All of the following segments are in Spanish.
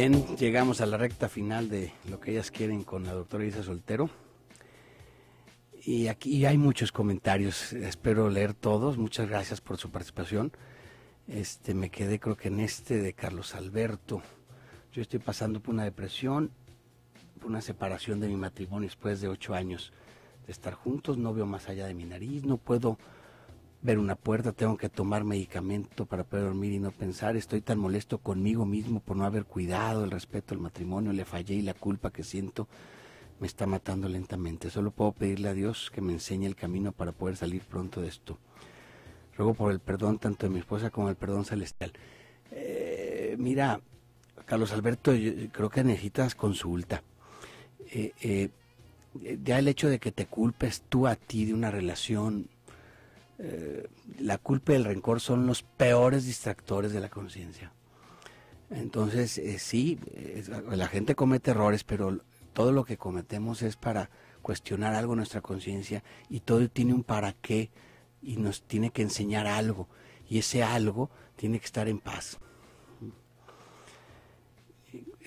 Bien, llegamos a la recta final de lo que ellas quieren con la doctora Isa Soltero. Y aquí hay muchos comentarios, espero leer todos. Muchas gracias por su participación. Este, me quedé creo que en este de Carlos Alberto. Yo estoy pasando por una depresión, por una separación de mi matrimonio después de ocho años de estar juntos. No veo más allá de mi nariz, no puedo ver una puerta, tengo que tomar medicamento para poder dormir y no pensar, estoy tan molesto conmigo mismo por no haber cuidado el respeto al matrimonio, le fallé y la culpa que siento me está matando lentamente. Solo puedo pedirle a Dios que me enseñe el camino para poder salir pronto de esto. Ruego por el perdón tanto de mi esposa como el perdón celestial. Eh, mira, Carlos Alberto, creo que necesitas consulta. Eh, eh, ya el hecho de que te culpes tú a ti de una relación eh, la culpa y el rencor son los peores distractores de la conciencia. Entonces, eh, sí, la gente comete errores, pero todo lo que cometemos es para cuestionar algo en nuestra conciencia y todo tiene un para qué y nos tiene que enseñar algo y ese algo tiene que estar en paz.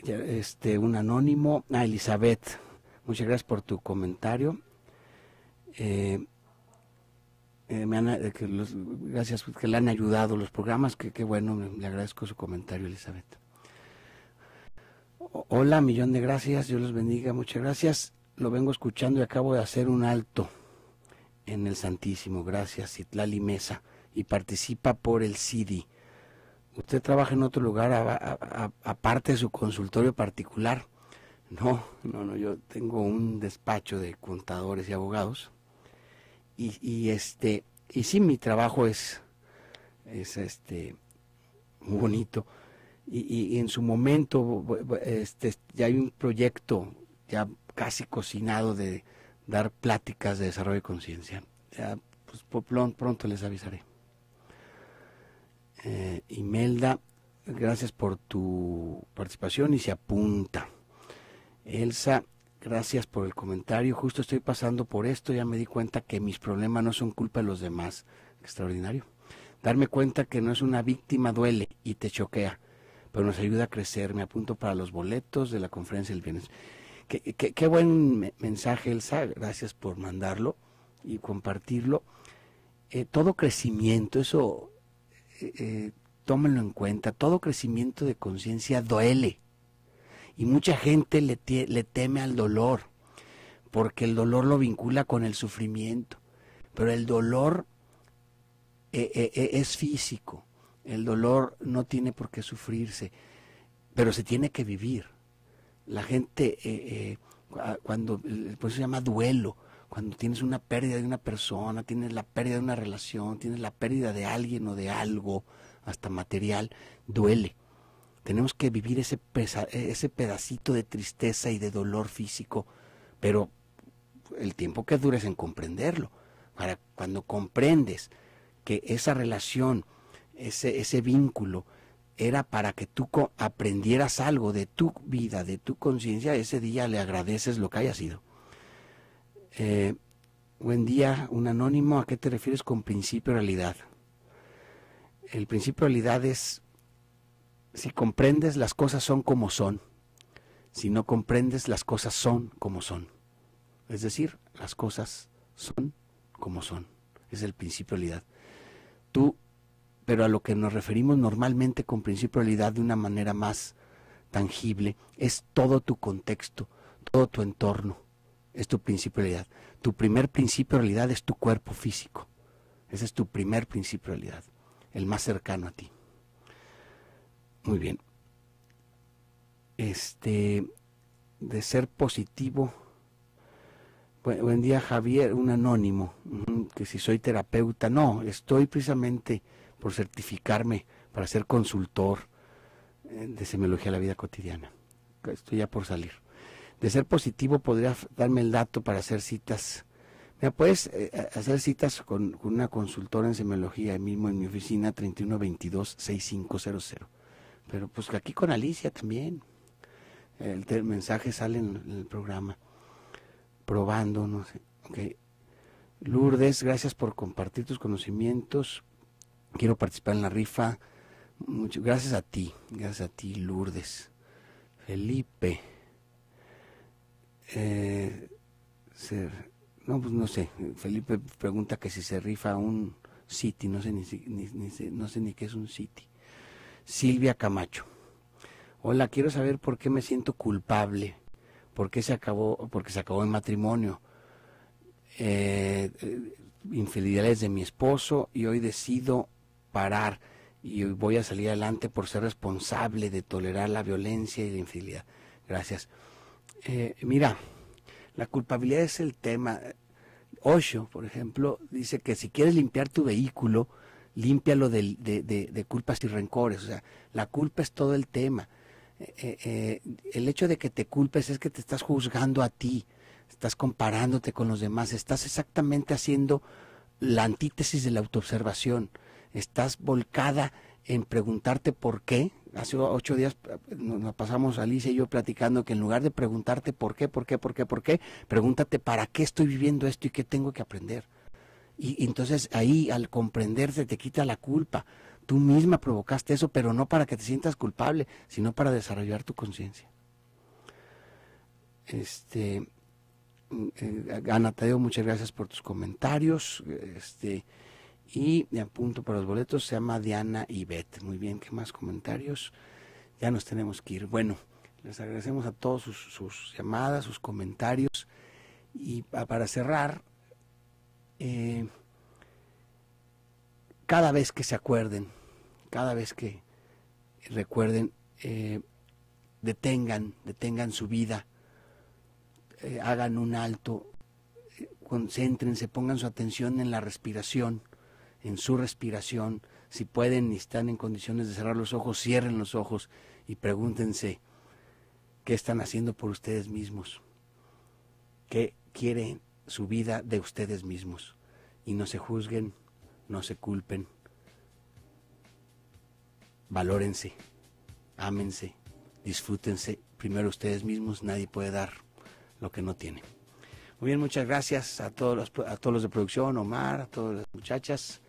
Este, un anónimo, ah, Elizabeth, muchas gracias por tu comentario. Eh, eh, me eh, que gracias que le han ayudado los programas, que, bueno, le agradezco su comentario, Elizabeth. hola, millón de gracias, Dios los bendiga, muchas gracias. Lo vengo escuchando y acabo de hacer un alto en el Santísimo, gracias, Itlali Mesa, y participa por el CIDI. ¿Usted trabaja en otro lugar aparte de su consultorio particular? No, no, no, yo tengo un despacho de contadores y abogados y, este y sí mi trabajo es es este muy bonito y, en su momento este, ya hay un proyecto ya casi cocinado de dar pláticas de desarrollo de conciencia ya pues, pronto les avisaré eh, Imelda gracias por tu participación y se apunta Elsa Gracias por el comentario. Justo estoy pasando por esto. Ya me di cuenta que mis problemas no son culpa de los demás. Extraordinario. Darme cuenta que no es una víctima duele y te choquea, pero nos ayuda a crecer. Me apunto para los boletos de la conferencia del viernes. Qué, buen mensaje, Elsa. Gracias por mandarlo y compartirlo. Eh, todo crecimiento, eso eh, eh, tómenlo en cuenta. Todo crecimiento de conciencia duele y mucha gente le, le teme al dolor, porque el dolor lo vincula con el sufrimiento. Pero el dolor eh, eh, eh, es físico, el dolor no tiene por qué sufrirse, pero se tiene que vivir. La gente, cuando, por eso se llama duelo, cuando tienes una pérdida de una persona, tienes la pérdida de una relación, tienes la pérdida de alguien o de algo, hasta material, duele. Tenemos que vivir ese, e, ese pedacito de tristeza y de dolor físico, pero el tiempo que dures en comprenderlo. Para cuando comprendes que esa relación, ese, ese vínculo, era para que tú aprendieras algo de tu vida, de tu conciencia, ese día le agradeces lo que haya sido. Eh, buen día, un anónimo, ¿a qué te refieres con principio realidad? El principio realidad es si comprendes, las cosas son como son. Si no comprendes, las cosas son como son. Es decir, las cosas son como son. Es el principio de realidad. Tú, pero a lo que nos referimos normalmente con principio de realidad de una manera más tangible, es todo tu contexto, todo tu entorno. Es tu principio de realidad. Tu primer principio de realidad es tu cuerpo físico. Ese es tu primer principio de realidad, el más cercano a ti. Muy bien. Este, de ser positivo. Buen, día, Javier, un anónimo, que si soy terapeuta, no, estoy precisamente por certificarme para ser consultor eh, de semiología de la vida cotidiana. Estoy ya por salir. De ser positivo, podría darme el dato para hacer citas. Mira, puedes eh, eh, hacer citas con, con, una consultora en semiología, mismo en mi oficina 3122-6500. Pero pues aquí con Alicia también. El, mensaje sale en, el programa. Probando, no sé. Lourdes, gracias por compartir tus conocimientos. Quiero participar en la rifa. gracias a ti, gracias a ti, Lourdes. Felipe. Eh, no, pues no sé. Felipe pregunta que si se rifa un City, no sé ni, ni, ni no sé ni qué es un City. Silvia Camacho. Hola, quiero saber por qué me siento culpable, por qué se acabó, porque se acabó el matrimonio, eh, eh, infidelidades de mi esposo y hoy decido parar y voy a salir adelante por ser responsable de tolerar la violencia y la infidelidad. Gracias. Eh, mira, la culpabilidad es el tema. Osho, por ejemplo, dice que si quieres limpiar tu vehículo, límpialo de, de, culpas y rencores. O sea, la culpa es todo el tema. Eh, eh, eh, el hecho de que te culpes es que te estás juzgando a ti, estás comparándote con los demás, estás exactamente haciendo la antítesis de la autoobservación, estás volcada en preguntarte por qué. Hace ocho días nos pasamos Alicia y yo platicando que en lugar de preguntarte por qué, por qué, por qué, por qué, pregúntate para qué estoy viviendo esto y qué tengo que aprender. Y, entonces ahí al comprenderse te quita la culpa. Tú misma provocaste eso, pero no para que te sientas culpable, sino para desarrollar tu conciencia. Este, mm, eh, Ana Tadeo, muchas gracias por tus comentarios. Este, y de apunto para los boletos se llama Diana y Beth. Muy bien, ¿qué más comentarios? Ya nos tenemos que ir. Bueno, les agradecemos a todos sus, sus llamadas, sus comentarios. Y para cerrar, eh, cada vez que se acuerden, cada vez que recuerden, eh, detengan, detengan su vida, eh, hagan un alto, concéntrense, pongan su atención en la respiración, en su respiración. Si pueden y están en condiciones de cerrar los ojos, cierren los ojos y pregúntense qué están haciendo por ustedes mismos, qué quieren su vida de ustedes mismos y no se juzguen, no se culpen. Valórense, ámense, disfrútense. Primero ustedes mismos, nadie puede dar lo que no tiene. Muy bien, muchas gracias a todos los, a todos los de producción, Omar, a todas las muchachas.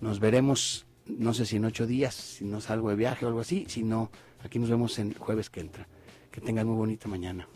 Nos veremos, no sé si en ocho días, si no salgo de viaje o algo así, si no, aquí nos vemos el jueves que entra. Que tengan muy bonita mañana.